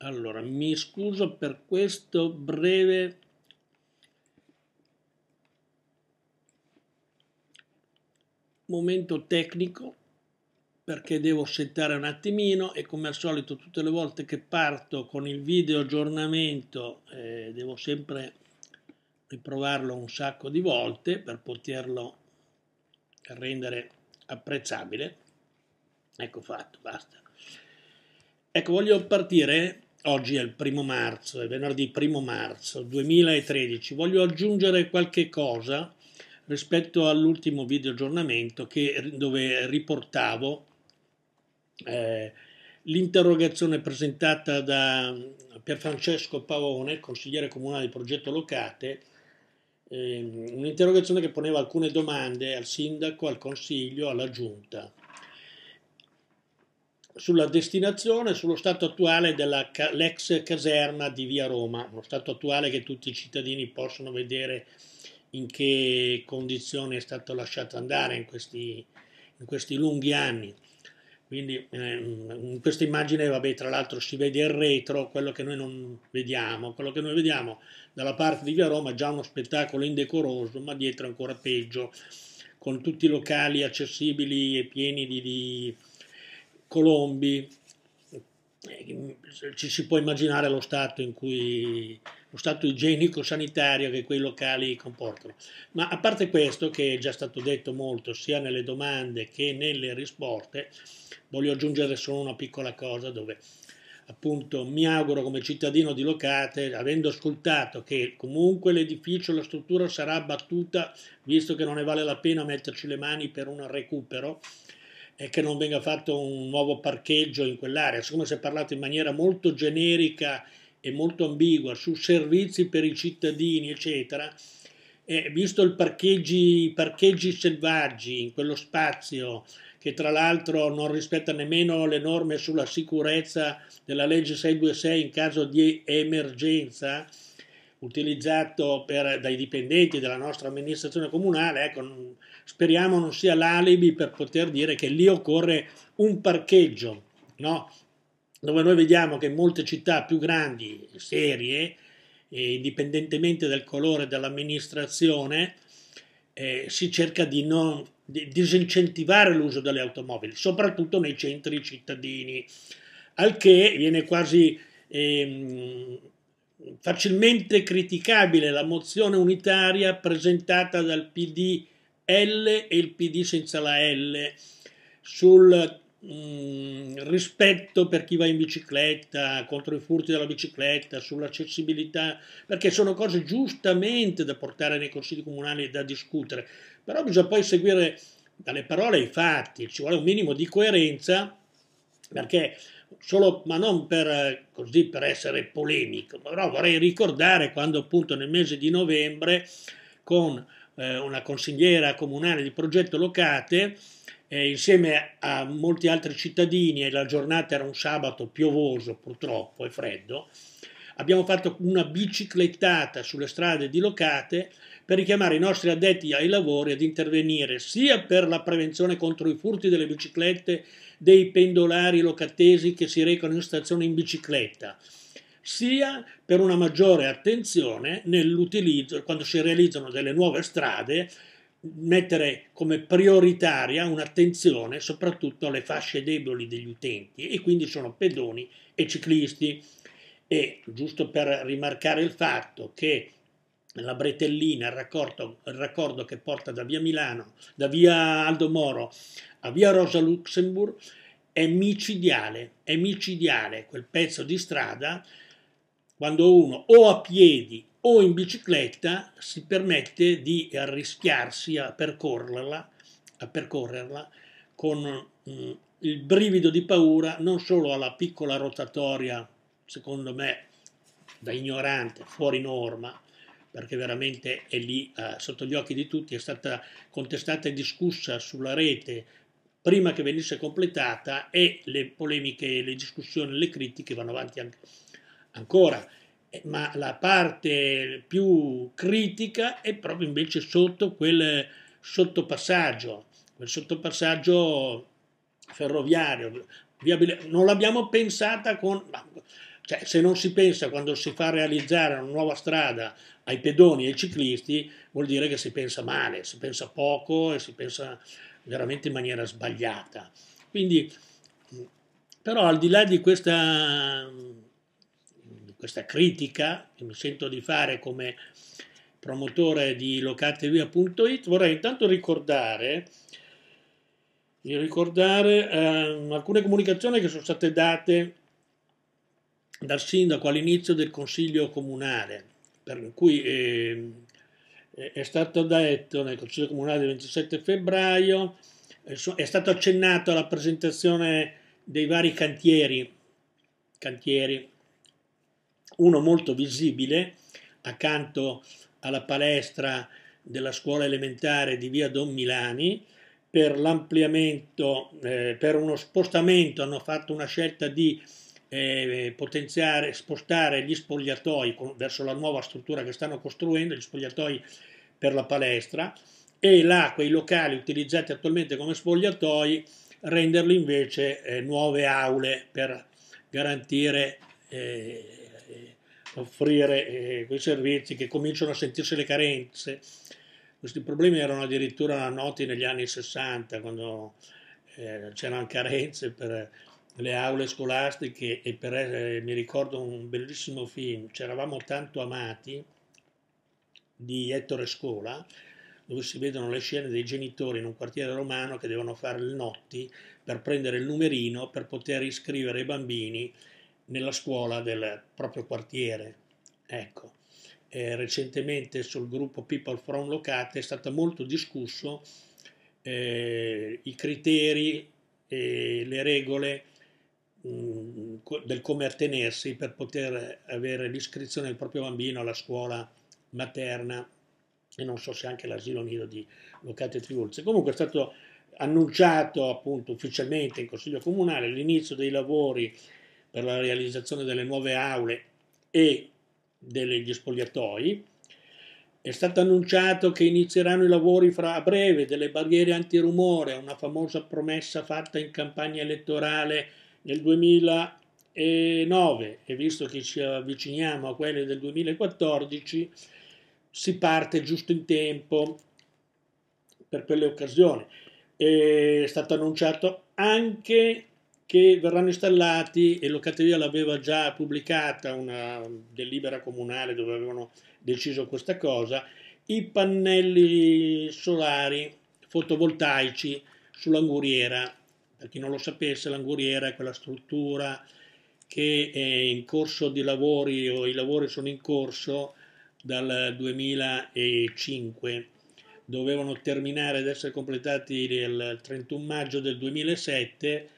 Allora, mi scuso per questo breve momento tecnico perché devo settare un attimino e come al solito tutte le volte che parto con il video aggiornamento eh, devo sempre riprovarlo un sacco di volte per poterlo rendere apprezzabile ecco fatto basta ecco voglio partire oggi è il primo marzo, è venerdì primo marzo 2013. Voglio aggiungere qualche cosa rispetto all'ultimo video aggiornamento che, dove riportavo eh, l'interrogazione presentata da Pier Francesco Pavone, consigliere comunale di progetto Locate, eh, un'interrogazione che poneva alcune domande al sindaco, al consiglio, alla giunta sulla destinazione, sullo stato attuale dell'ex caserma di Via Roma, uno stato attuale che tutti i cittadini possono vedere in che condizione è stato lasciato andare in questi, in questi lunghi anni. Quindi ehm, in questa immagine, vabbè, tra l'altro si vede il retro, quello che noi non vediamo, quello che noi vediamo dalla parte di Via Roma è già uno spettacolo indecoroso, ma dietro ancora peggio, con tutti i locali accessibili e pieni di, di Colombi, eh, ci si può immaginare lo stato, cui, lo stato igienico sanitario che quei locali comportano. Ma a parte questo, che è già stato detto molto sia nelle domande che nelle risposte, voglio aggiungere solo una piccola cosa dove appunto mi auguro come cittadino di Locate, avendo ascoltato che comunque l'edificio, la struttura sarà abbattuta, visto che non ne vale la pena metterci le mani per un recupero, è che non venga fatto un nuovo parcheggio in quell'area, siccome si è parlato in maniera molto generica e molto ambigua su servizi per i cittadini, eccetera, eh, visto i parcheggi, parcheggi selvaggi in quello spazio, che tra l'altro non rispetta nemmeno le norme sulla sicurezza della legge 626 in caso di emergenza, utilizzato per, dai dipendenti della nostra amministrazione comunale, ecco, speriamo non sia l'alibi per poter dire che lì occorre un parcheggio, no? dove noi vediamo che in molte città più grandi, serie, eh, indipendentemente dal colore dell'amministrazione, eh, si cerca di, non, di disincentivare l'uso delle automobili, soprattutto nei centri cittadini, al che viene quasi ehm, facilmente criticabile la mozione unitaria presentata dal PD L e il PD senza la L sul mh, mm, rispetto per chi va in bicicletta, contro i furti della bicicletta, sull'accessibilità, perché sono cose giustamente da portare nei consigli comunali e da discutere, però bisogna poi seguire dalle parole ai fatti, ci vuole un minimo di coerenza perché solo, ma non per, eh, così, per essere polemico, però vorrei ricordare quando appunto nel mese di novembre con eh, una consigliera comunale di progetto Locate, eh, insieme a molti altri cittadini, e la giornata era un sabato piovoso purtroppo e freddo, abbiamo fatto una biciclettata sulle strade di Locate per richiamare i nostri addetti ai lavori ad intervenire sia per la prevenzione contro i furti delle biciclette dei pendolari locatesi che si recano in stazione in bicicletta, sia per una maggiore attenzione nell'utilizzo, quando si realizzano delle nuove strade, mettere come prioritaria un'attenzione soprattutto alle fasce deboli degli utenti e quindi sono pedoni e ciclisti. E giusto per rimarcare il fatto che la Bretellina, il raccordo, il raccordo che porta da via Milano, da via Aldo Moro a via Rosa Luxemburg, è micidiale, è micidiale quel pezzo di strada quando uno o a piedi o in bicicletta si permette di arrischiarsi a percorrerla, a percorrerla con mh, mm, il brivido di paura non solo alla piccola rotatoria, secondo me da ignorante, fuori norma, perché veramente è lì eh, sotto gli occhi di tutti, è stata contestata e discussa sulla rete prima che venisse completata e le polemiche, le discussioni, le critiche vanno avanti anche, ancora. Eh, ma la parte più critica è proprio invece sotto quel sottopassaggio, quel sottopassaggio ferroviario. Viabile. Non l'abbiamo pensata con... Cioè, se non si pensa quando si fa realizzare una nuova strada ai pedoni e ai ciclisti vuol dire che si pensa male, si pensa poco e si pensa veramente in maniera sbagliata. Quindi, però al di là di questa, di questa critica che mi sento di fare come promotore di locatevia.it, vorrei intanto ricordare ricordare eh, alcune comunicazioni che sono state date dal sindaco all'inizio del consiglio comunale per cui eh, è stato detto nel Consiglio Comunale del 27 febbraio, eh, è stato accennato alla presentazione dei vari cantieri, cantieri uno molto visibile accanto alla palestra della scuola elementare di via Don Milani per l'ampliamento, eh, per uno spostamento hanno fatto una scelta di eh, potenziare, spostare gli spogliatoi con, verso la nuova struttura che stanno costruendo, gli spogliatoi per la palestra, e là quei locali utilizzati attualmente come spogliatoi renderli invece eh, nuove aule per garantire eh, offrire eh, quei servizi che cominciano a sentirsi le carenze. Questi problemi erano addirittura noti negli anni 60 quando eh, c'erano carenze per le aule scolastiche e per, eh, mi ricordo un bellissimo film, C'eravamo tanto amati, di Ettore Scola, dove si vedono le scene dei genitori in un quartiere romano che devono fare le notti per prendere il numerino per poter iscrivere i bambini nella scuola del proprio quartiere. Ecco, eh, recentemente sul gruppo People from Locate è stato molto discusso eh, i criteri e le regole del come attenersi per poter avere l'iscrizione del proprio bambino alla scuola materna e non so se anche all'asilo nido di Locate Triulze. Comunque è stato annunciato appunto ufficialmente in Consiglio Comunale l'inizio dei lavori per la realizzazione delle nuove aule e degli spogliatoi. È stato annunciato che inizieranno i lavori fra a breve delle barriere antirumore, una famosa promessa fatta in campagna elettorale nel 2009 e visto che ci avviciniamo a quelle del 2014 si parte giusto in tempo per quelle occasioni. È stato annunciato anche che verranno installati, e Locateria l'aveva già pubblicata una delibera comunale dove avevano deciso questa cosa, i pannelli solari fotovoltaici sull'anguriera per chi non lo sapesse, l'anguriera è quella struttura che è in corso di lavori o i lavori sono in corso dal 2005, dovevano terminare ed essere completati il 31 maggio del 2007.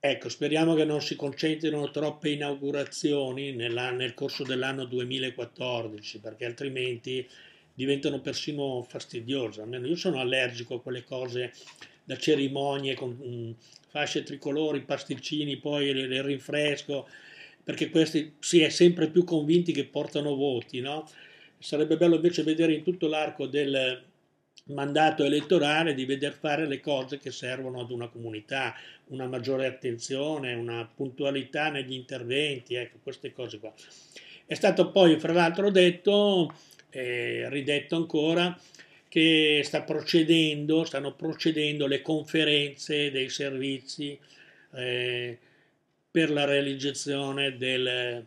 Ecco, speriamo che non si concentrino troppe inaugurazioni nel corso dell'anno 2014, perché altrimenti diventano persino fastidiose. Almeno io sono allergico a quelle cose da cerimonie con mm, fasce tricolori, pasticcini, poi il, rinfresco, perché questi si è sempre più convinti che portano voti. No? Sarebbe bello invece vedere in tutto l'arco del mandato elettorale di veder fare le cose che servono ad una comunità, una maggiore attenzione, una puntualità negli interventi, ecco, queste cose qua. È stato poi, fra l'altro, detto, eh, ridetto ancora, che sta procedendo, stanno procedendo le conferenze dei servizi eh, per la realizzazione del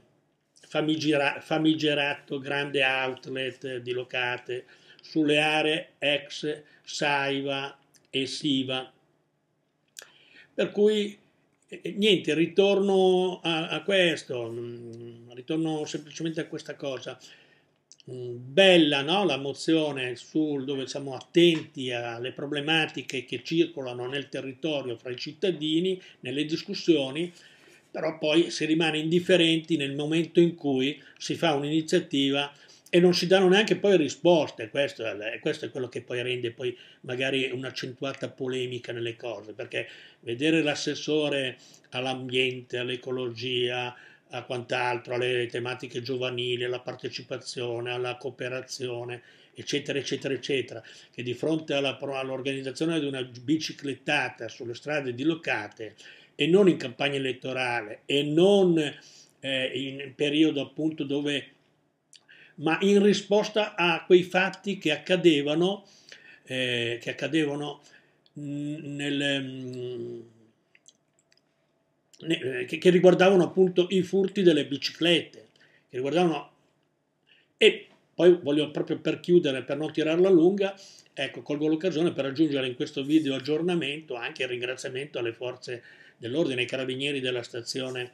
famigera- famigerato grande outlet di Locate sulle aree ex Saiva e Siva. Per cui eh, eh, niente, ritorno a, a questo, mm, ritorno semplicemente a questa cosa bella no? la mozione sul, dove siamo attenti alle problematiche che circolano nel territorio fra i cittadini, nelle discussioni, però poi si rimane indifferenti nel momento in cui si fa un'iniziativa e non si danno neanche poi risposte, questo è, questo è quello che poi rende poi magari un'accentuata polemica nelle cose, perché vedere l'assessore all'ambiente, all'ecologia, a quant'altro, alle tematiche giovanili, alla partecipazione, alla cooperazione, eccetera, eccetera, eccetera, che di fronte alla, all'organizzazione di una biciclettata sulle strade dilocate e non in campagna elettorale e non eh, in periodo appunto dove, ma in risposta a quei fatti che accadevano, eh, che accadevano nel mm, eh, che, che riguardavano appunto i furti delle biciclette, che riguardavano... E poi voglio proprio per chiudere, per non tirarla lunga, ecco, colgo l'occasione per aggiungere in questo video aggiornamento anche il ringraziamento alle forze dell'ordine, ai carabinieri della stazione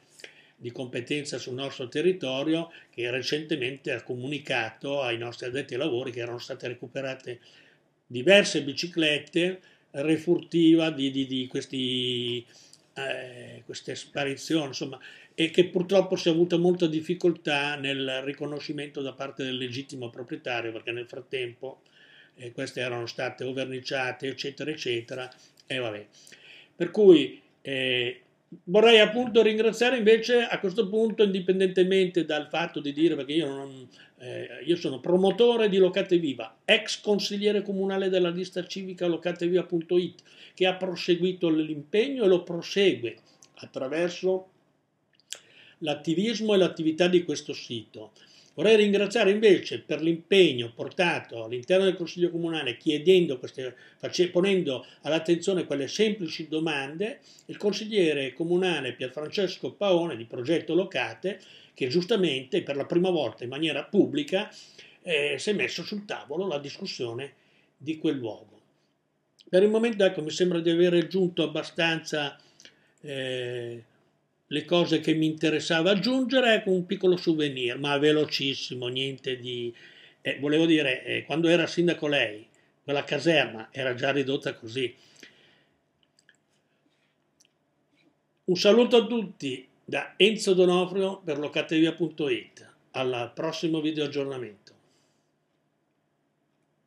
di competenza sul nostro territorio che recentemente ha comunicato ai nostri addetti ai lavori che erano state recuperate diverse biciclette refurtiva di, di, di questi eh, queste sparizioni, insomma, e che purtroppo si è avuta molta difficoltà nel riconoscimento da parte del legittimo proprietario, perché nel frattempo eh, queste erano state overniciate, eccetera, eccetera, e vabbè. Per cui eh, vorrei appunto ringraziare invece a questo punto, indipendentemente dal fatto di dire, perché io, non, eh, io sono promotore di Locate Viva, ex consigliere comunale della lista civica locateviva.it, che ha proseguito l'impegno e lo prosegue attraverso l'attivismo e l'attività di questo sito. Vorrei ringraziare invece per l'impegno portato all'interno del Consiglio Comunale chiedendo queste, ponendo all'attenzione quelle semplici domande, il consigliere comunale Pierfrancesco Paone di Progetto Locate che giustamente per la prima volta in maniera pubblica eh, si è messo sul tavolo la discussione di quel luogo. Per il momento ecco, mi sembra di aver giunto abbastanza eh, le cose che mi interessava aggiungere, ecco un piccolo souvenir, ma velocissimo, niente di... Eh, volevo dire, eh, quando era sindaco lei, quella caserma era già ridotta così. Un saluto a tutti da Enzo Donofrio per locatevia.it. Al prossimo video aggiornamento.